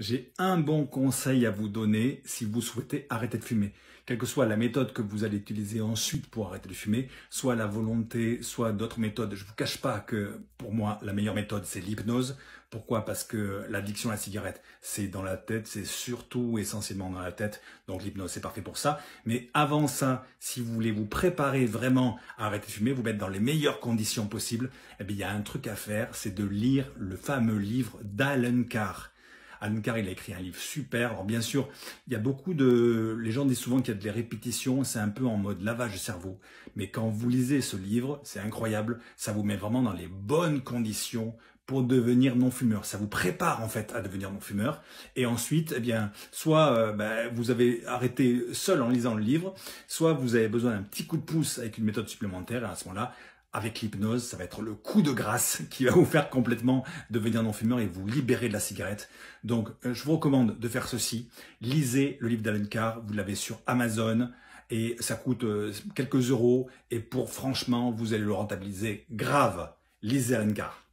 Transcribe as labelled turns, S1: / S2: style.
S1: J'ai un bon conseil à vous donner si vous souhaitez arrêter de fumer. Quelle que soit la méthode que vous allez utiliser ensuite pour arrêter de fumer, soit la volonté, soit d'autres méthodes. Je ne vous cache pas que pour moi, la meilleure méthode, c'est l'hypnose. Pourquoi Parce que l'addiction à la cigarette, c'est dans la tête, c'est surtout essentiellement dans la tête. Donc l'hypnose, c'est parfait pour ça. Mais avant ça, si vous voulez vous préparer vraiment à arrêter de fumer, vous mettre dans les meilleures conditions possibles, eh bien, il y a un truc à faire, c'est de lire le fameux livre d'Alan Carr. Ankar il a écrit un livre super. Alors bien sûr, il y a beaucoup de... Les gens disent souvent qu'il y a des répétitions, c'est un peu en mode lavage de cerveau. Mais quand vous lisez ce livre, c'est incroyable, ça vous met vraiment dans les bonnes conditions pour devenir non-fumeur. Ça vous prépare en fait à devenir non-fumeur. Et ensuite, eh bien, soit euh, bah, vous avez arrêté seul en lisant le livre, soit vous avez besoin d'un petit coup de pouce avec une méthode supplémentaire. Et à ce moment-là, avec l'hypnose, ça va être le coup de grâce qui va vous faire complètement devenir non-fumeur et vous libérer de la cigarette. Donc, euh, je vous recommande de faire ceci. Lisez le livre d'Alan Carr, vous l'avez sur Amazon et ça coûte euh, quelques euros. Et pour franchement, vous allez le rentabiliser grave. Lisez Alan Carr.